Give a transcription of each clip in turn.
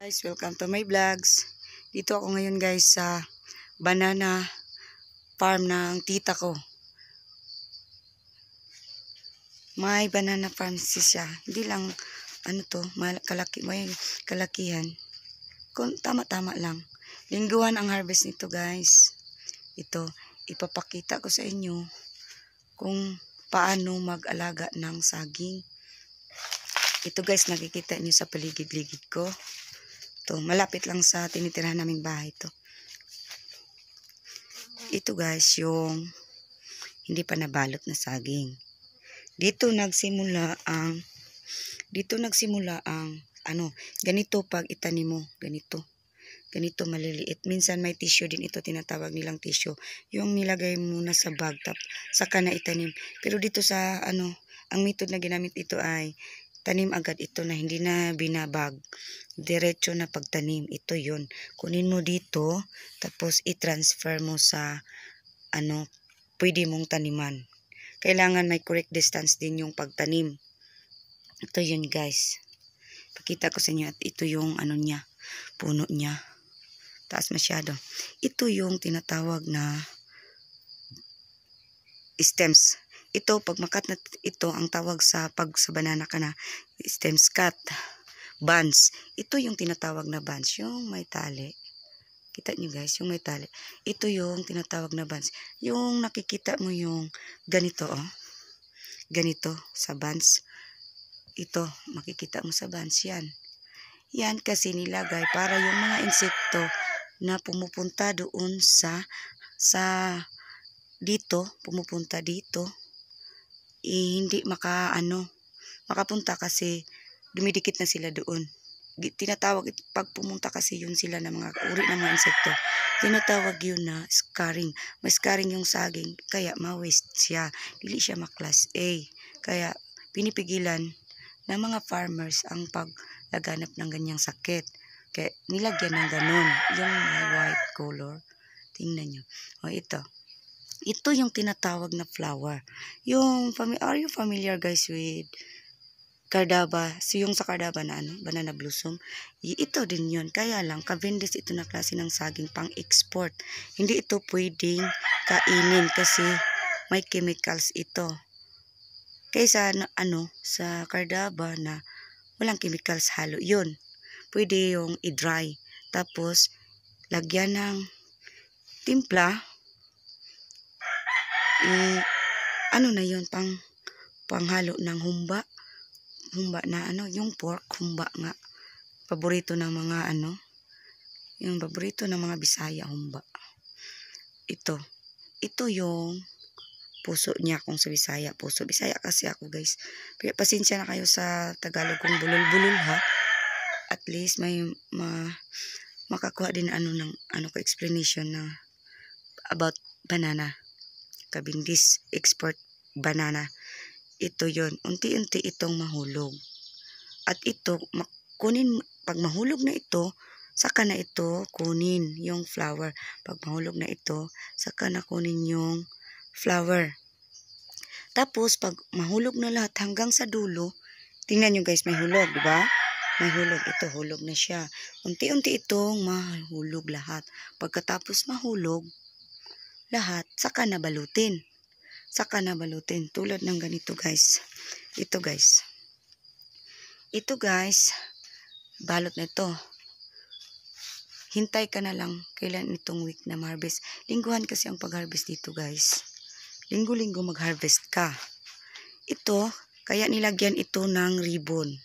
Guys, welcome to my vlogs. Dito ako ngayon guys sa banana farm ng tita ko. May banana farm si siya. Hindi lang ano to, kalaki, may kalakihan. Kung Tama-tama lang. Lingguhan ang harvest nito guys. Ito, ipapakita ko sa inyo kung paano mag-alaga ng saging. Ito guys, nakikita niyo sa paligid-ligid ko to. Malapit lang sa tinitirahan naming bahay to. Ito guys, yung hindi pa nabalot na saging. Dito nagsimula ang dito nagsimula ang ano, ganito pag itanim mo, ganito. Ganito maliliit. Minsan may tissue din ito tinatawag nilang tissue. Yung nilagay mo na sa bag tap saka na itanim. Pero dito sa ano, ang method na ginamit ito ay tanim agad ito na hindi na binabag. Diretso na pagtanim. Ito yon Kunin mo dito, tapos i-transfer mo sa, ano, pwede mong taniman. Kailangan may correct distance din yung pagtanim. Ito yun guys. Pakita ko sa inyo at ito yung ano niya, puno niya. Taas masyado. Ito yung tinatawag na stems ito, pagmakat na ito, ang tawag sa pag sa banana ka na stems cut. Buns. Ito yung tinatawag na buns, yung may tali. Kita nyo guys, yung may tali. Ito yung tinatawag na buns. Yung nakikita mo yung ganito, oh. Ganito sa buns. Ito, makikita mo sa buns yan. Yan kasi nilagay para yung mga insekto na pumupunta doon sa sa dito, pumupunta dito eh, hindi maka ano, makapunta kasi dumidikit na sila doon. Tinatawag, pag pumunta kasi yun sila ng mga uri ng mga insekto, tinatawag yun na scarring. Mas scarring yung saging, kaya ma-waste siya. Dili siya maklas A. Kaya pinipigilan ng mga farmers ang paglaganap ng ganyang sakit. Kaya nilagyan ng ganun, yung white color. Tingnan nyo. O ito, ito yung tinatawag na flower. Yung, are you familiar guys with Cardaba, so yung sa Cardaba na ano, banana blossom, ito din yun. Kaya lang, Cavendish ito na klase ng saging pang export. Hindi ito pwedeng kainin kasi may chemicals ito. Kaysa ano, sa Cardaba na walang chemicals halo. Yun, pwede yung i-dry. Tapos, lagyan ng timpla may ano na yun pang panghalo ng humba humba na ano yung pork humba nga paborito ng mga ano yung paborito ng mga bisaya humba ito ito yung puso niya kung sa bisaya puso bisaya kasi ako guys kaya pasensya na kayo sa tagalog kung bulol-bulol ha at least may ma, makakuha din ano ng ano ko explanation na about banana Cavendish Export Banana. Ito yon Unti-unti itong mahulog. At ito, kunin, pag mahulog na ito, saka na ito kunin yung flower. Pag mahulog na ito, saka na kunin yung flower. Tapos, pag mahulog na lahat hanggang sa dulo, tingnan nyo guys, may hulog, di ba? May hulog. Ito, hulog na siya. Unti-unti itong mahulog lahat. Pagkatapos mahulog, lahat sa kanabalutin. Sa kanabalutin. tulad ng ganito guys. Ito guys. Ito guys, balot na ito. Hintay ka na lang kailan itong week na harvest. Lingguhan kasi ang pag-harvest dito guys. Linggo-linggo mag-harvest ka. Ito, kaya nilagyan ito ng ribbon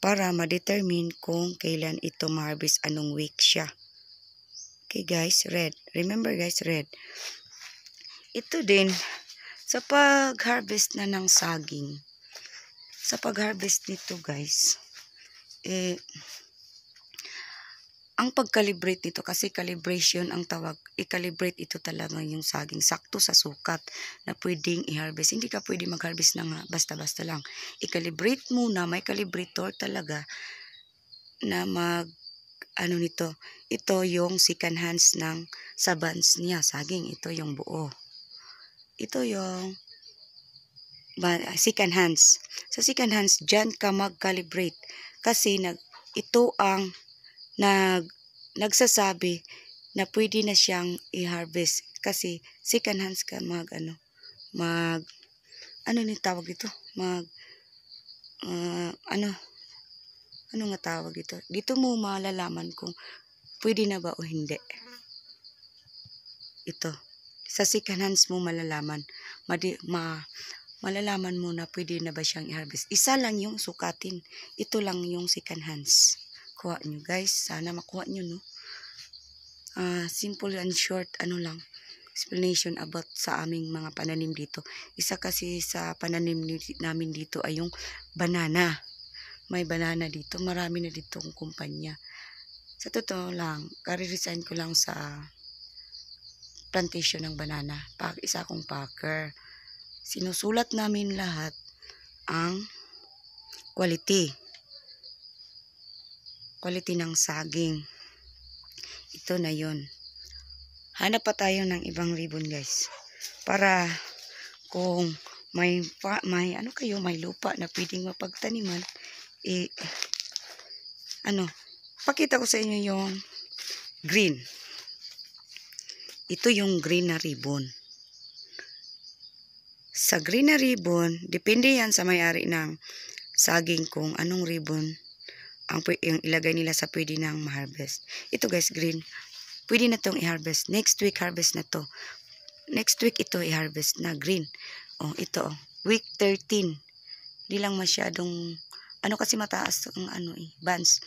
para ma-determine kung kailan ito ma-harvest, anong week siya. Okay guys, red. Remember guys, red. Ito din, sa pag-harvest na ng saging, sa pag-harvest nito guys, eh, ang pag-calibrate nito, kasi calibration ang tawag, i-calibrate ito talaga yung saging, sakto sa sukat na pwedeng i-harvest. Hindi ka pwede mag-harvest ng ah, basta-basta lang. I-calibrate muna, may calibrator talaga na mag ano nito, ito yung second hands ng sabans niya, saging. Ito yung buo. Ito yung second hands. Sa second hands, dyan ka mag-calibrate. Kasi nag, ito ang nag, nagsasabi na pwede na siyang i-harvest. Kasi second hands ka mag, ano, mag, ano ni tawag ito? Mag, uh, ano, ano nga tawag dito? Dito mo malalaman kung pwede na ba o hindi. Ito. Sa second hands mo malalaman. Madi, ma, malalaman mo na pwede na ba siyang i-harvest. Isa lang yung sukatin. Ito lang yung second hands. Kuha nyo guys. Sana makuha nyo no. Uh, simple and short ano lang explanation about sa aming mga pananim dito. Isa kasi sa pananim namin dito ay yung banana may banana dito. Marami na ditong kumpanya. Sa totoo lang, kariresign ko lang sa plantation ng banana. Pag isa akong packer. Sinusulat namin lahat ang quality. Quality ng saging. Ito na yon. Hanap pa tayo ng ibang ribbon guys. Para kung may, may ano kayo, may lupa na pwedeng mapagtaniman, i ano, pakita ko sa inyo yung green. Ito yung green na ribbon. Sa green na ribbon, depende yan sa may-ari ng saging kung anong ribbon ang yung ilagay nila sa pwede nang ma-harvest. Ito guys, green. Pwede na tong i-harvest. Next week harvest na to. Next week ito i-harvest na green. Oh, ito oh. Week 13. Hindi lang masyadong ano kasi mataas to ang ano eh, bands.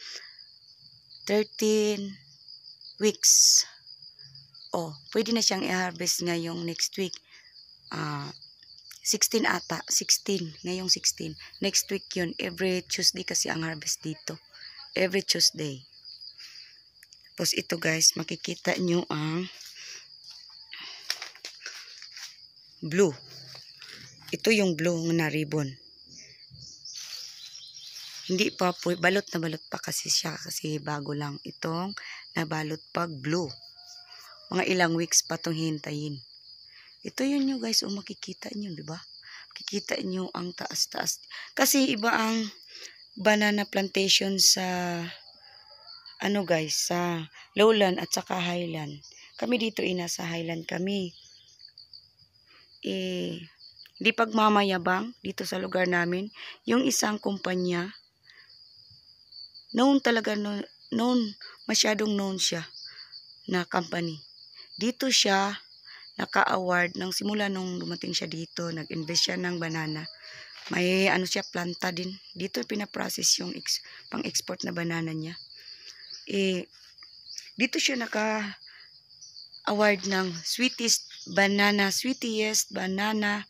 13 weeks. Oh, pwede na siyang i-harvest ngayong next week. Ah, uh, 16 ata, 16, ngayong 16. Next week yun, every Tuesday kasi ang harvest dito. Every Tuesday. Tapos ito guys, makikita nyo ang blue. Ito yung blue na ribbon. Hindi pa po, balot na balot pa kasi siya kasi bago lang itong nabalot pag blue. Mga ilang weeks pa itong hintayin. Ito yun nyo guys, o oh, makikita nyo, di ba? Kikita nyo ang taas-taas. Kasi iba ang banana plantation sa ano guys, sa lowland at saka highland. Kami dito ina eh, sa highland kami. Eh, di pagmamayabang dito sa lugar namin, yung isang kumpanya known talaga, known, known masyadong known siya na company. Dito siya naka-award nang simula nung dumating siya dito, nag-invest siya ng banana. May ano siya, planta din. Dito pinaprocess yung ex, pang-export na banana niya. Eh, dito siya naka award ng sweetest banana, sweetest banana,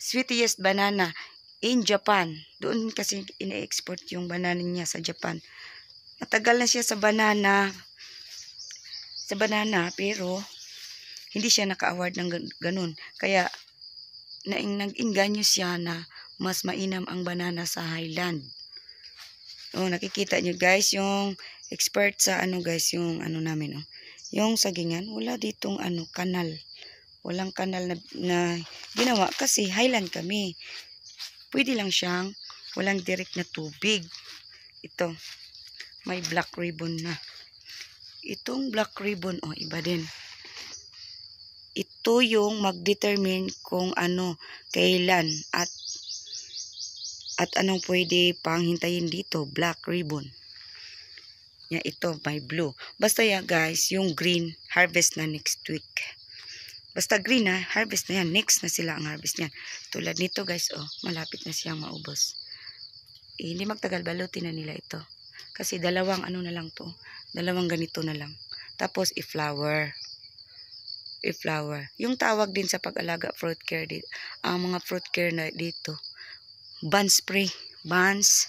sweetest banana in Japan. Doon kasi ine-export yung banana niya sa Japan. Matagal na siya sa banana. Sa banana, pero hindi siya naka-award ng ganun. Kaya, nag-inganyo siya na mas mainam ang banana sa Highland. Oh, nakikita nyo guys, yung expert sa ano guys, yung ano namin oh. Yung sagingan, wala ditong ano, kanal. Walang kanal na, na ginawa kasi Highland kami. Pwede lang siyang walang direct na tubig. Ito, may black ribbon na. Itong black ribbon, oh, iba din. Ito yung mag-determine kung ano, kailan, at at anong pwede pang hintayin dito? Black ribbon. Yeah, ito, may blue. Basta yan yeah, guys, yung green harvest na next week. Basta green na, harvest na yan. Next na sila ang harvest niyan. Tulad nito guys, oh, malapit na siyang maubos. Eh, hindi magtagal, balutin na nila ito. Kasi dalawang ano na lang to. Dalawang ganito na lang. Tapos, i-flower. I-flower. Yung tawag din sa pag-alaga fruit care dito. Ang ah, mga fruit care na dito. Bun spray. Buns.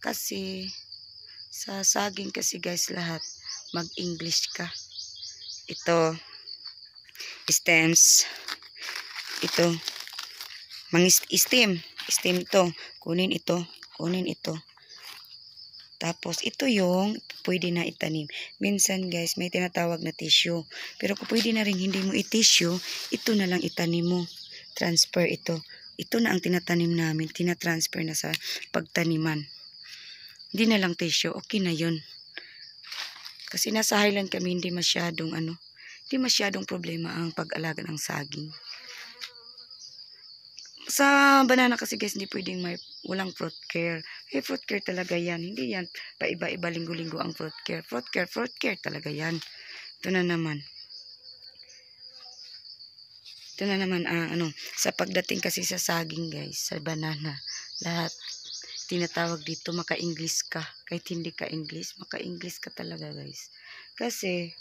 Kasi, sa saging kasi guys lahat, mag-English ka. Ito, stems ito mang stem stem to kunin ito kunin ito tapos ito yung pwede na itanim minsan guys may tinatawag na tissue pero kung pwede na rin hindi mo i-tissue ito na lang itanim mo transfer ito ito na ang tinatanim namin tinatransfer na sa pagtaniman hindi na lang tissue okay na yon kasi nasa highland kami hindi masyadong ano hindi masyadong problema ang pag-alaga ng saging. Sa banana kasi guys, hindi pwedeng may walang fruit care. Eh, fruit care talaga yan. Hindi yan paiba-iba linggo-linggo ang fruit care. Fruit care, fruit care talaga yan. Ito na naman. Ito na naman, ah, ano, sa pagdating kasi sa saging guys, sa banana, lahat tinatawag dito maka-English ka. Kahit hindi ka English, maka-English ka talaga guys. Kasi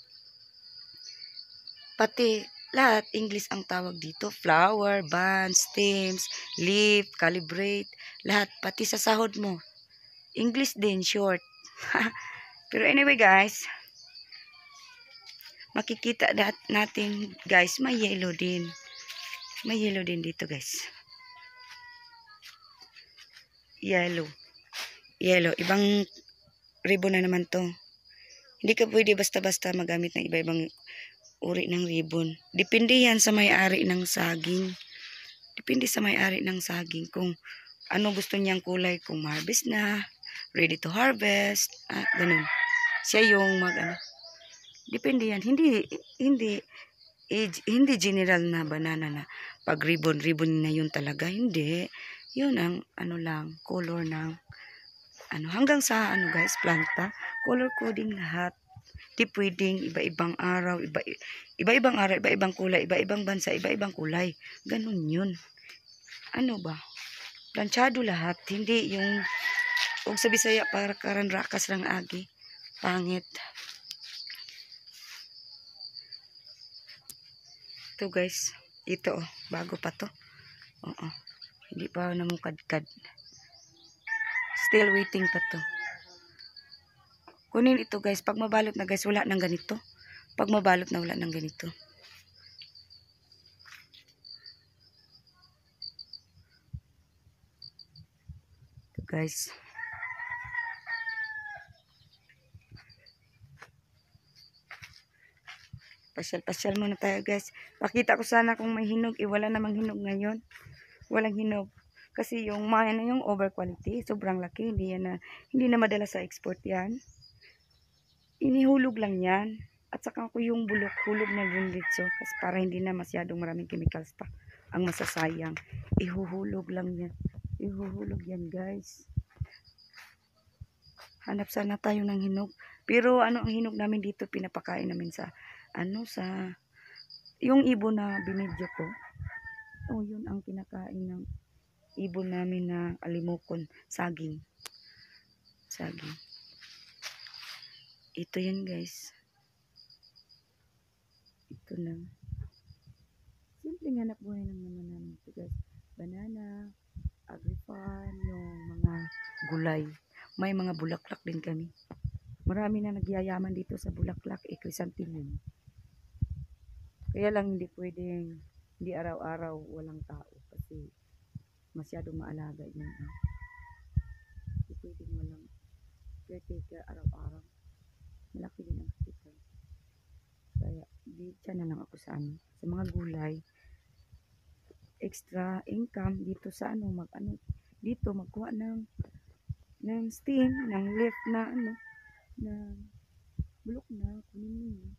Pati lahat English ang tawag dito. Flower, band, stems, leaf, calibrate, lahat. Pati sa sahod mo. English din, short. Pero anyway guys, makikita natin guys, may yellow din. May yellow din dito guys. Yellow. Yellow. Ibang ribbon na naman to. Hindi ka pwede basta-basta magamit ng iba-ibang uri ng ribbon. Depende yan sa may-ari ng saging. Depende sa may-ari ng saging kung ano gusto niyang kulay, kung harvest na, ready to harvest, ah, ganun. Siya yung mag ano. Depende yan. Hindi, hindi, eh, hindi general na banana na pag ribbon, ribbon na yun talaga. Hindi. Yun ang ano lang, color ng ano, hanggang sa ano guys, planta. Color coding lahat. Di pwedeng iba-ibang araw, iba, iba-ibang araw, iba-ibang kulay, iba-ibang bansa, iba-ibang kulay. Ganun yun. Ano ba? Planchado lahat. Hindi yung, huwag sa Bisaya, para karanrakas lang agi. Pangit. Ito guys, ito oh, bago pa to. Oo, hindi pa namukadkad. Still waiting pa to. Kunin ito guys. Pag mabalot na guys, wala nang ganito. Pag mabalot na, wala nang ganito. Ito guys. Pasyal-pasyal muna tayo guys. Pakita ko sana kung may hinog. Eh, wala namang hinog ngayon. Walang hinog. Kasi yung maya na ano, yung over quality, sobrang laki. Hindi, yan na, hindi na madala sa export yan. Inihulog lang yan. At saka ko yung bulok, hulog na bunditso. Kasi para hindi na masyadong maraming chemicals pa. Ang masasayang. Ihuhulog lang yan. Ihuhulog yan guys. Hanap sana tayo ng hinog. Pero ano ang hinog namin dito, pinapakain namin sa, ano, sa, yung ibon na binidyo ko. Oh, yun ang kinakain ng ibon namin na alimokon, saging. Saging. Ito yan guys. Ito na. Simpleng hanap buhay ng naman namin ito guys. Banana, agripan, yung mga gulay. May mga bulaklak din kami. Marami na nagyayaman dito sa bulaklak, eh, chrysanthemum. Kaya lang hindi pwedeng, hindi araw-araw walang tao kasi masyadong maalaga yun. Eh. Hindi pwedeng walang caretaker araw-araw malaki din ang hospital kaya dito na lang ako sa ano sa mga gulay extra income dito sa ano mag ano dito magkuha ng ng steam ng lift na ano na bulok na kunin mo yun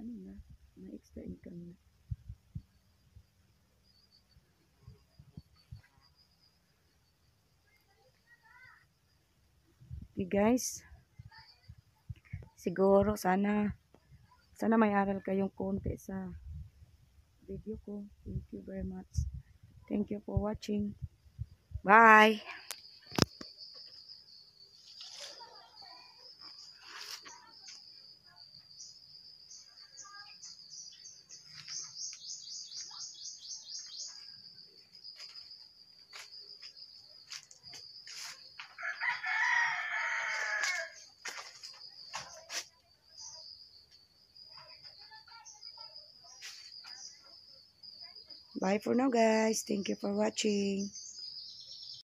ano na may extra income na okay guys siguro sana sana may aral kayong konti sa video ko thank you very much thank you for watching bye Bye for now guys. Thank you for watching.